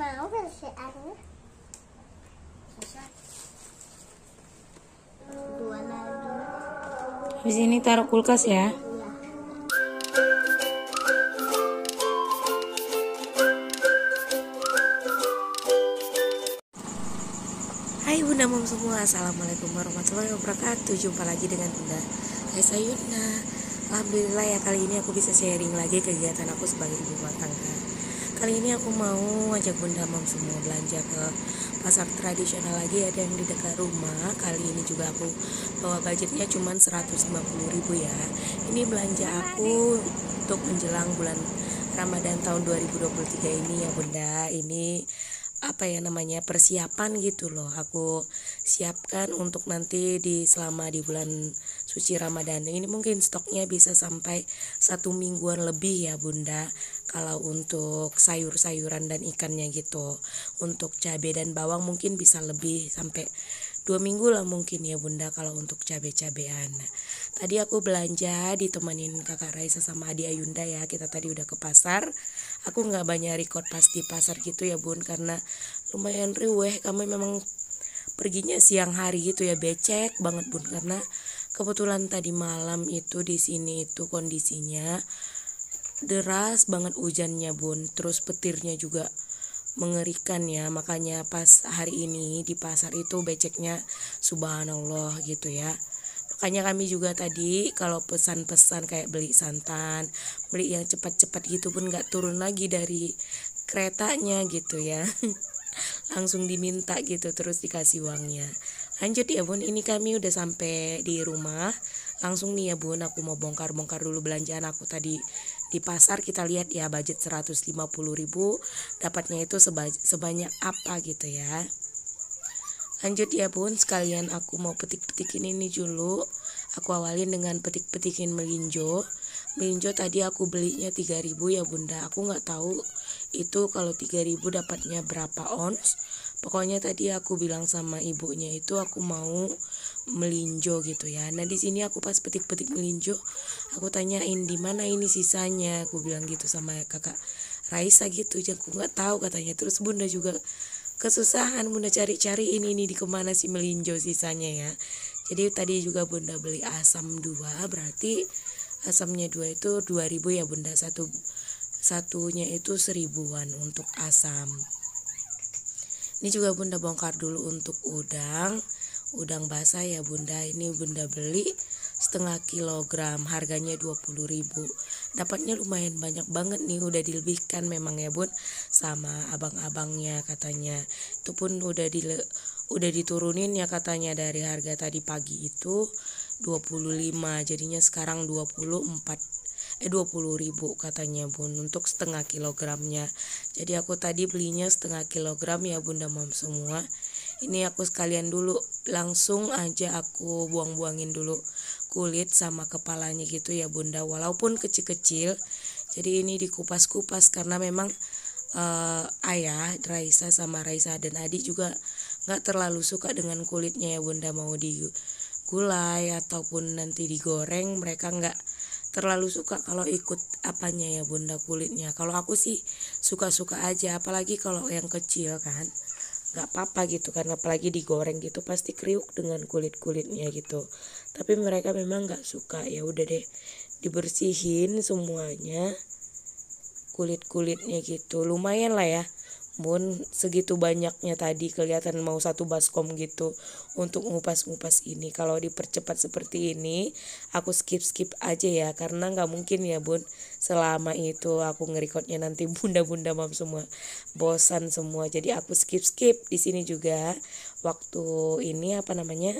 Mau kerjaannya? Susah. Dua lagi. Di sini taruh kulkas ya. Hai Bunda Mom semua, Assalamualaikum warahmatullahi wabarakatuh Jumpa lagi dengan Bunda Hai Sayuna Alhamdulillah ya kali ini aku bisa sharing lagi kegiatan aku sebagai ibu rumah tangga Kali ini aku mau ajak Bunda Mam semua belanja ke pasar tradisional lagi ada yang di dekat rumah. Kali ini juga aku bawa budgetnya cuma 150.000 ya. Ini belanja aku untuk menjelang bulan Ramadan tahun 2023 ini ya Bunda. Ini apa ya namanya persiapan gitu loh aku siapkan untuk nanti di selama di bulan suci Ramadan. Ini mungkin stoknya bisa sampai satu mingguan lebih ya bunda kalau untuk sayur-sayuran dan ikannya gitu. Untuk cabai dan bawang mungkin bisa lebih sampai dua minggu lah mungkin ya bunda kalau untuk cabai-cabean tadi aku belanja ditemenin kakak Raisa sama Adi Ayunda ya kita tadi udah ke pasar aku nggak banyak record pas di pasar gitu ya bun karena lumayan riweh kami memang perginya siang hari gitu ya becek banget bun karena Kebetulan tadi malam itu di sini itu kondisinya deras banget hujannya bun, terus petirnya juga mengerikan ya. Makanya pas hari ini di pasar itu beceknya subhanallah gitu ya. Makanya kami juga tadi kalau pesan-pesan kayak beli santan, beli yang cepat-cepat gitu pun nggak turun lagi dari keretanya gitu ya. Langsung diminta gitu terus dikasih uangnya lanjut ya bun ini kami udah sampai di rumah langsung nih ya bun aku mau bongkar-bongkar dulu belanjaan aku tadi di pasar kita lihat ya budget 150 ribu dapatnya itu sebanyak apa gitu ya lanjut ya bun sekalian aku mau petik-petikin ini dulu aku awalin dengan petik-petikin melinjo melinjo tadi aku belinya 3000 ya bunda aku nggak tahu itu kalau 3000 dapatnya berapa ons pokoknya tadi aku bilang sama ibunya itu aku mau melinjo gitu ya nah di sini aku pas petik-petik melinjo aku tanyain di mana ini sisanya aku bilang gitu sama kakak Raisa gitu jadi aku nggak tahu katanya terus bunda juga kesusahan bunda cari-cari ini ini di kemana sih melinjo sisanya ya jadi tadi juga bunda beli asam dua berarti asamnya dua itu dua ribu ya bunda satu satunya itu seribuan untuk asam ini juga bunda bongkar dulu untuk udang Udang basah ya bunda Ini bunda beli setengah kilogram Harganya 20 ribu Dapatnya lumayan banyak banget nih Udah dilebihkan memang ya bun Sama abang-abangnya katanya Itu pun udah di udah diturunin ya katanya dari harga tadi pagi itu 25 jadinya sekarang 24 eh 20.000 katanya bun untuk setengah kilogramnya jadi aku tadi belinya setengah kilogram ya bunda mam semua ini aku sekalian dulu langsung aja aku buang-buangin dulu kulit sama kepalanya gitu ya bunda walaupun kecil-kecil jadi ini dikupas-kupas karena memang uh, ayah Raisa sama Raisa dan Adi juga nggak terlalu suka dengan kulitnya ya bunda mau digulai ataupun nanti digoreng mereka nggak terlalu suka kalau ikut apanya ya bunda kulitnya kalau aku sih suka-suka aja apalagi kalau yang kecil kan nggak apa-apa gitu kan apalagi digoreng gitu pasti kriuk dengan kulit kulitnya gitu tapi mereka memang nggak suka ya udah deh dibersihin semuanya kulit kulitnya gitu lumayan lah ya Mun segitu banyaknya tadi kelihatan mau satu baskom gitu untuk ngupas-ngupas ini. Kalau dipercepat seperti ini, aku skip-skip aja ya karena nggak mungkin ya bun. Selama itu aku ngerekodnya nanti bunda-bunda mam semua bosan semua. Jadi aku skip-skip di sini juga. Waktu ini apa namanya?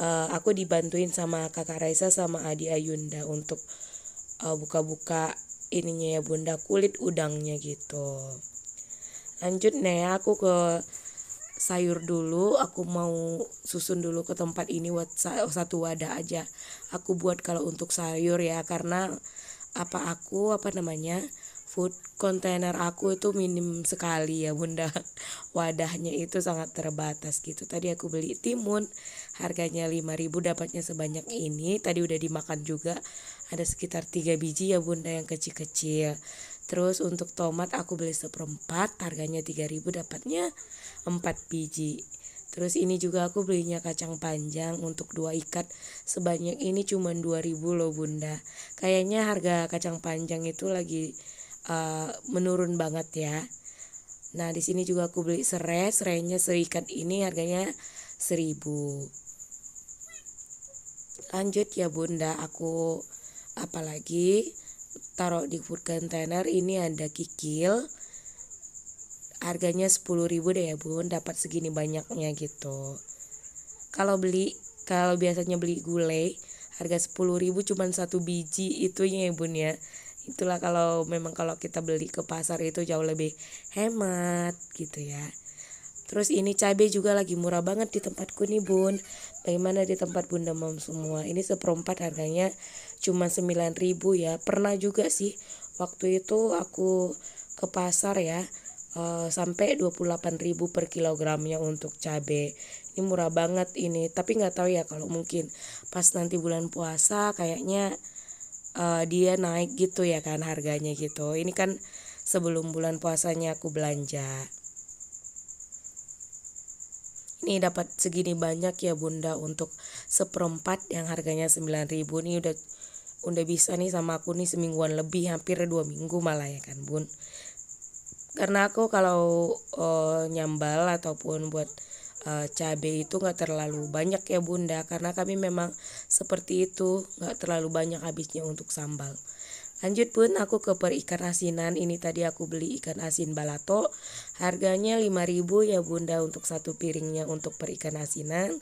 Uh, aku dibantuin sama kakak Raisa sama Adi Ayunda untuk buka uh, eh, buka -buka ininya ya bunda kulit udangnya gitu lanjut nih aku ke sayur dulu aku mau susun dulu ke tempat ini buat satu wadah aja aku buat kalau untuk sayur ya karena apa aku apa namanya food container aku itu minim sekali ya bunda wadahnya itu sangat terbatas gitu tadi aku beli timun harganya 5000 dapatnya sebanyak ini tadi udah dimakan juga ada sekitar tiga biji ya bunda yang kecil-kecil Terus untuk tomat aku beli seperempat, harganya 3000 dapatnya 4 biji. Terus ini juga aku belinya kacang panjang untuk dua ikat sebanyak ini cuma 2000 loh bunda. Kayaknya harga kacang panjang itu lagi uh, menurun banget ya. Nah di sini juga aku beli serai, serainya seikat ini harganya 1000 Lanjut ya bunda, aku apalagi taruh di food container ini ada kikil harganya 10.000 deh ya bun dapat segini banyaknya gitu kalau beli kalau biasanya beli gulai harga 10.000 cuman satu biji itu ya bun ya itulah kalau memang kalau kita beli ke pasar itu jauh lebih hemat gitu ya terus ini cabai juga lagi murah banget di tempatku nih bun bagaimana di tempat bunda mom semua ini seperempat harganya cuma 9000 ya pernah juga sih waktu itu aku ke pasar ya uh, sampai 28.000 per kilogramnya untuk cabe ini murah banget ini tapi nggak tahu ya kalau mungkin pas nanti bulan puasa kayaknya uh, dia naik gitu ya kan harganya gitu ini kan sebelum bulan puasanya aku belanja ini dapat segini banyak ya bunda untuk seperempat yang harganya 9000 ini udah udah bisa nih sama aku nih semingguan lebih hampir dua minggu malah ya kan bun karena aku kalau uh, nyambal ataupun buat uh, eh, cabai itu nggak terlalu banyak ya bunda karena kami memang seperti itu nggak terlalu banyak habisnya untuk sambal lanjut pun aku ke perikan asinan ini tadi aku beli ikan asin balato harganya 5000 ya bunda untuk satu piringnya untuk perikan asinan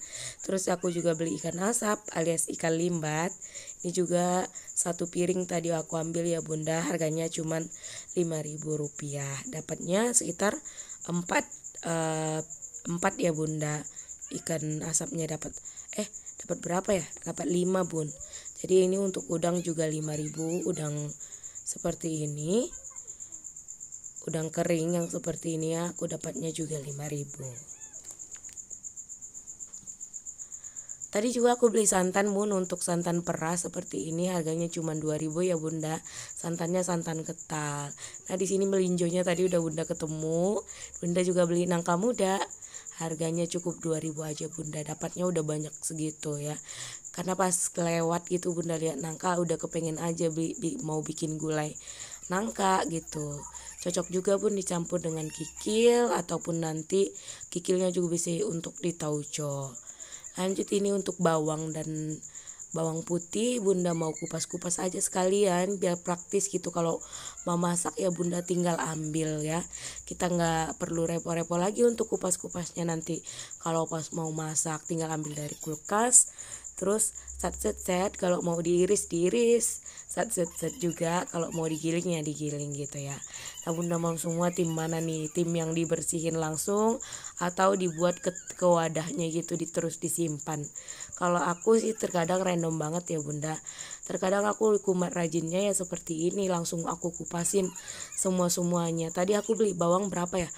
terus aku juga beli ikan asap alias ikan limbat ini juga satu piring tadi aku ambil ya bunda harganya cuma rp 5000 rupiah Dapatnya sekitar 4, uh, 4 ya bunda Ikan asapnya dapat Eh dapat berapa ya? Dapat 5 bun Jadi ini untuk udang juga 5000 Udang seperti ini udang kering yang seperti ini ya, aku dapatnya juga 5000 Tadi juga aku beli santan bun untuk santan peras seperti ini harganya cuma 2000 ya bunda Santannya santan ketal Nah di sini melinjonya tadi udah bunda ketemu Bunda juga beli nangka muda Harganya cukup 2000 aja bunda Dapatnya udah banyak segitu ya Karena pas kelewat gitu bunda lihat nangka udah kepengen aja beli, beli, mau bikin gulai nangka gitu cocok juga pun dicampur dengan kikil ataupun nanti kikilnya juga bisa untuk ditauco lanjut ini untuk bawang dan bawang putih bunda mau kupas-kupas aja sekalian biar praktis gitu kalau mau masak ya bunda tinggal ambil ya kita nggak perlu repot-repot lagi untuk kupas-kupasnya nanti kalau pas mau masak tinggal ambil dari kulkas terus set set set kalau mau diiris diiris set set set juga kalau mau digiling ya digiling gitu ya bunda mau semua tim mana nih tim yang dibersihin langsung atau dibuat ke, ke wadahnya gitu terus disimpan kalau aku sih terkadang random banget ya bunda terkadang aku kumat rajinnya ya seperti ini langsung aku kupasin semua semuanya tadi aku beli bawang berapa ya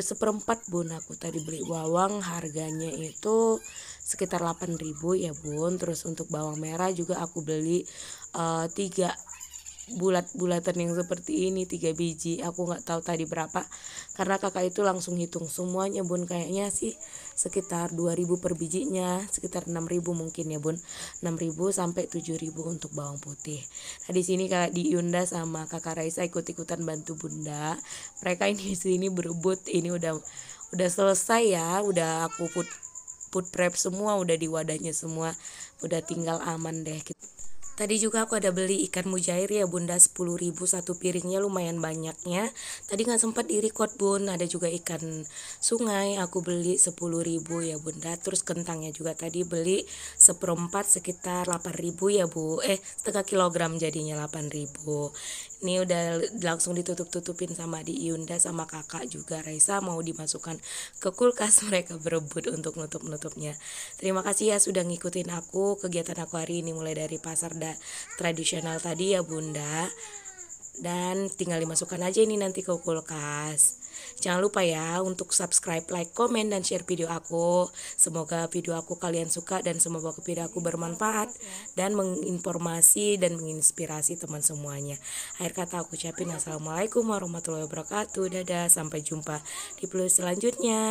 seperempat bun aku tadi beli bawang harganya itu sekitar 8000 ya bun terus untuk bawang merah juga aku beli uh, eh, 3 bulat-bulatan yang seperti ini tiga biji aku nggak tahu tadi berapa karena kakak itu langsung hitung semuanya bun kayaknya sih sekitar 2000 per bijinya sekitar 6000 mungkin ya bun 6000 sampai 7000 untuk bawang putih nah di sini kakak Yunda sama kakak Raisa ikut-ikutan bantu bunda mereka ini di sini berebut ini udah udah selesai ya udah aku put put prep semua udah di wadahnya semua udah tinggal aman deh Tadi juga aku ada beli ikan mujair ya bunda 10 ribu satu piringnya lumayan banyaknya Tadi gak sempat di record bun ada juga ikan sungai aku beli 10 ribu ya bunda Terus kentangnya juga tadi beli seperempat sekitar 8 ribu ya bu Eh setengah kilogram jadinya 8 ribu Ini udah langsung ditutup-tutupin sama di Yunda sama kakak juga Raisa mau dimasukkan ke kulkas mereka berebut untuk nutup-nutupnya Terima kasih ya sudah ngikutin aku kegiatan aku hari ini mulai dari pasar tradisional tadi ya bunda dan tinggal dimasukkan aja ini nanti ke kulkas jangan lupa ya untuk subscribe like komen dan share video aku semoga video aku kalian suka dan semoga video aku bermanfaat dan menginformasi dan menginspirasi teman semuanya akhir kata aku ucapin assalamualaikum warahmatullahi wabarakatuh dadah sampai jumpa di plus selanjutnya